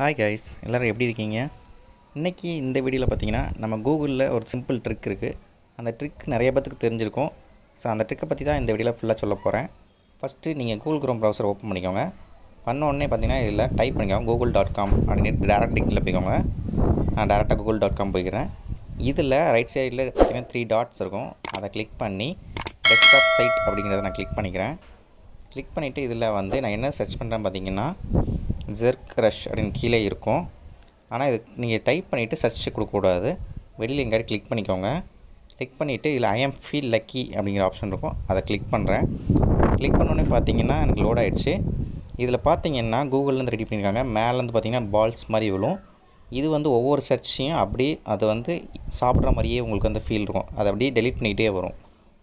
hi guys எல்லோரும் எப்படி இருக்கீங்க இன்றைக்கி இந்த வீடியோவில் பார்த்தீங்கன்னா நம்ம கூகுளில் ஒரு சிம்பிள் ட்ரிக் இருக்குது அந்த ட்ரிக் நிறைய பேத்துக்கு தெரிஞ்சிருக்கும் ஸோ அந்த ட்ரிக்கை பற்றி தான் இந்த வீடியோவில் ஃபுல்லாக சொல்ல போகிறேன் ஃபஸ்ட்டு நீங்கள் கூகுள் க்ரோம் ப்ரௌசர் ஓப்பன் பண்ணிக்கோங்க பண்ணோடனே பார்த்தீங்கன்னா இதில் டைப் பண்ணிக்கோங்க கூகுள் டாட் காம் அப்படின்னு டேரக்ட் கீழே போய்க்கோங்க நான் டேரெக்டாக கூகுள் டாட் காம் போய்க்கிறேன் இதில் ரைட் சைடில் பார்த்தீங்கன்னா த்ரீ டாட்ஸ் இருக்கும் அதை கிளிக் பண்ணி டெஸ்க்டாப் சைட் அப்படிங்கிறத நான் கிளிக் பண்ணிக்கிறேன் கிளிக் பண்ணிவிட்டு இதில் வந்து நான் என்ன சர்ச் பண்ணுறேன் பார்த்தீங்கன்னா ஜெர்க் ரஷ் அப்படின்னு கீழே இருக்கும் ஆனால் இது நீங்கள் டைப் பண்ணிவிட்டு சர்ச் கொடுக்கக்கூடாது வெளியில் எங்கேயாவது கிளிக் பண்ணிக்கோங்க கிளிக் பண்ணிவிட்டு இதில் ஐ ஃபீல் லக்கி அப்படிங்கிற ஆப்ஷன் இருக்கும் அதை கிளிக் பண்ணுறேன் கிளிக் பண்ணோன்னே பார்த்தீங்கன்னா எனக்கு லோட் ஆகிடுச்சு இதில் பார்த்தீங்கன்னா கூகுள்லேருந்து ரெடி பண்ணியிருக்காங்க மேலேருந்து பார்த்தீங்கன்னா பால்ஸ் மாதிரி விழும் இது வந்து ஒவ்வொரு சர்ச்சையும் அப்படியே அது வந்து சாப்பிட்ற மாதிரியே உங்களுக்கு வந்து ஃபீல் இருக்கும் அதை அப்படியே டெலிட் பண்ணிகிட்டே வரும்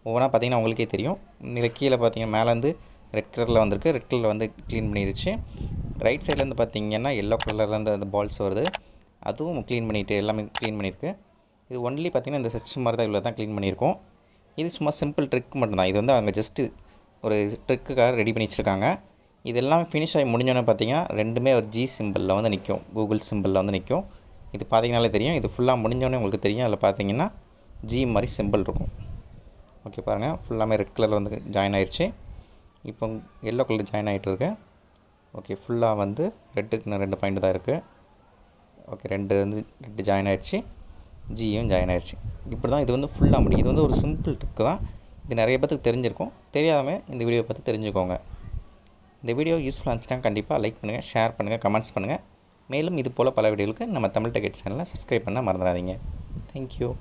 ஒவ்வொன்றா பார்த்தீங்கன்னா உங்களுக்கே தெரியும் இதில் கீழே பார்த்தீங்கன்னா மேலேருந்து ரெட் கலரில் வந்திருக்கு ரெட் கலரில் வந்து க்ளீன் பண்ணிடுச்சு ரைட் சைட்லேருந்து பார்த்தீங்கன்னா எல்லோ கலர்லேருந்து அந்த பால்ஸ் வருது அதுவும் க்ளீன் பண்ணிட்டு எல்லாமே க்ளீன் பண்ணியிருக்கு இது ஒன்லி பார்த்திங்கன்னா இந்த சர்ச் மாதிரி தான் இவ்வளோ தான் க்ளீன் பண்ணியிருக்கோம் இது சும்மா சிம்பிள் ட்ரிக் மட்டும்தான் இது வந்து அவங்க ஜஸ்ட்டு ஒரு ட்ரிக்குக்காக ரெடி பண்ணி வச்சுருக்காங்க இது எல்லாமே ஃபினிஷ் ஆகி முடிஞ்சோன்னு பார்த்தீங்கன்னா ரெண்டுமே ஒரு ஜி சிம்பிளில் வந்து நிற்கும் கூகுள் சிம்பிளில் வந்து நிற்கும் இது பார்த்தீங்கனாலே தெரியும் இது ஃபுல்லாக முடிஞ்சோடனே உங்களுக்கு தெரியும் அதில் பார்த்தீங்கன்னா ஜி மாதிரி சிம்பிள் இருக்கும் ஓகே பாருங்கள் ஃபுல்லாமே ரெட் கலரில் வந்து ஜாயின் ஆயிடுச்சு இப்போ எல்லோ கலர் ஜாயின் ஆகிட்டு இருக்கேன் ஓகே ஃபுல்லாக வந்து ரெட்டுக்கு நான் ரெண்டு பாயிண்ட் தான் இருக்குது ஓகே ரெண்டு வந்து ரெட்டு ஜாயின் ஆகிடுச்சு ஜியும் ஜாயின் ஆகிடுச்சு இப்படி தான் இது வந்து ஃபுல்லாக முடியும் இது வந்து ஒரு சிம்பிள் ட்ரிக்கு தான் இது நிறைய பேத்துக்கு தெரிஞ்சிருக்கும் தெரியாமல் இந்த வீடியோவை பார்த்து தெரிஞ்சுக்கோங்க இந்த வீடியோ யூஸ்ஃபுல்லாக இருந்துச்சுன்னா கண்டிப்பாக லைக் பண்ணுங்கள் ஷேர் பண்ணுங்கள் கமெண்ட்ஸ் பண்ணுங்கள் மேலும் இது போல் பல வீடியோவுக்கு நம்ம தமிழ் டெக்கெட் சேனலில் சப்ஸ்கிரைப் பண்ணால் மறந்துடாதீங்க தேங்க்யூ